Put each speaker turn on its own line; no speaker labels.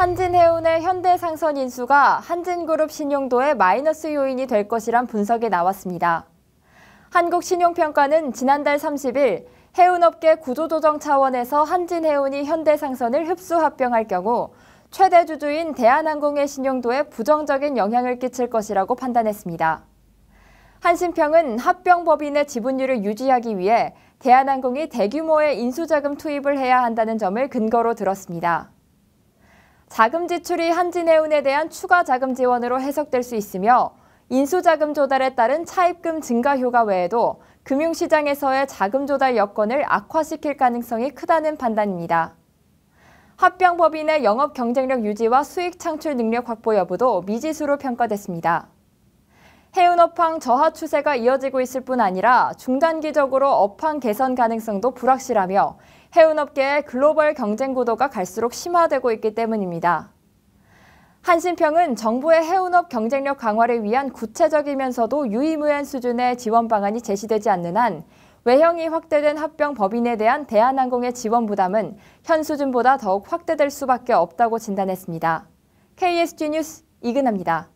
한진해운의 현대상선 인수가 한진그룹 신용도의 마이너스 요인이 될 것이란 분석이 나왔습니다. 한국신용평가는 지난달 30일 해운업계 구조조정 차원에서 한진해운이 현대상선을 흡수합병할 경우 최대 주주인 대한항공의 신용도에 부정적인 영향을 끼칠 것이라고 판단했습니다. 한신평은 합병 법인의 지분율을 유지하기 위해 대한항공이 대규모의 인수자금 투입을 해야 한다는 점을 근거로 들었습니다. 자금 지출이 한진해운에 대한 추가 자금 지원으로 해석될 수 있으며 인수자금 조달에 따른 차입금 증가 효과 외에도 금융시장에서의 자금 조달 여건을 악화시킬 가능성이 크다는 판단입니다. 합병법인의 영업 경쟁력 유지와 수익 창출 능력 확보 여부도 미지수로 평가됐습니다. 해운업황 저하 추세가 이어지고 있을 뿐 아니라 중단기적으로 업황 개선 가능성도 불확실하며 해운업계의 글로벌 경쟁 구도가 갈수록 심화되고 있기 때문입니다. 한신평은 정부의 해운업 경쟁력 강화를 위한 구체적이면서도 유의무한 수준의 지원 방안이 제시되지 않는 한 외형이 확대된 합병 법인에 대한 대한항공의 지원 부담은 현 수준보다 더욱 확대될 수밖에 없다고 진단했습니다. KSG 뉴스 이근합니다.